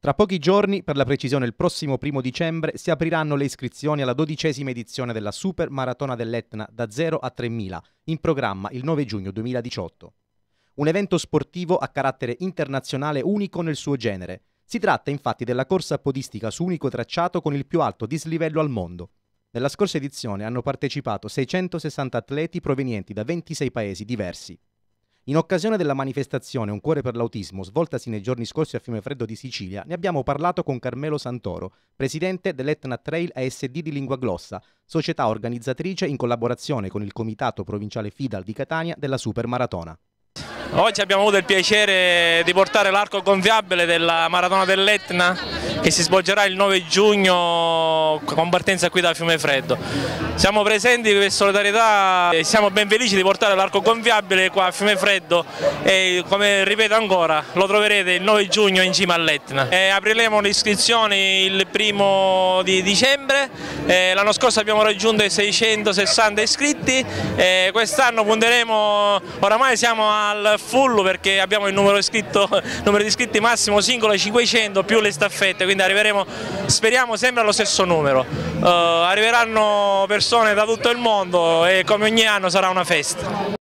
Tra pochi giorni, per la precisione il prossimo primo dicembre, si apriranno le iscrizioni alla dodicesima edizione della Super Maratona dell'Etna da 0 a 3.000, in programma il 9 giugno 2018. Un evento sportivo a carattere internazionale unico nel suo genere. Si tratta infatti della corsa podistica su unico tracciato con il più alto dislivello al mondo. Nella scorsa edizione hanno partecipato 660 atleti provenienti da 26 paesi diversi. In occasione della manifestazione Un cuore per l'autismo, svoltasi nei giorni scorsi a Fiume Freddo di Sicilia, ne abbiamo parlato con Carmelo Santoro, presidente dell'Etna Trail ASD di Lingua Glossa, società organizzatrice in collaborazione con il Comitato Provinciale Fidal di Catania della Supermaratona. Oggi abbiamo avuto il piacere di portare l'arco gonfiabile della Maratona dell'Etna che si svolgerà il 9 giugno con partenza qui da Fiume Freddo. Siamo presenti per solidarietà e siamo ben felici di portare l'arco gonfiabile qua a Fiume Freddo e come ripeto ancora lo troverete il 9 giugno in cima all'Etna. apriremo le iscrizioni il primo di dicembre, l'anno scorso abbiamo raggiunto i 660 iscritti e quest'anno punteremo, oramai siamo al full perché abbiamo il numero, iscritto, numero di iscritti massimo singolo 500 più le staffette quindi arriveremo, speriamo, sempre allo stesso numero. Uh, arriveranno persone da tutto il mondo e come ogni anno sarà una festa.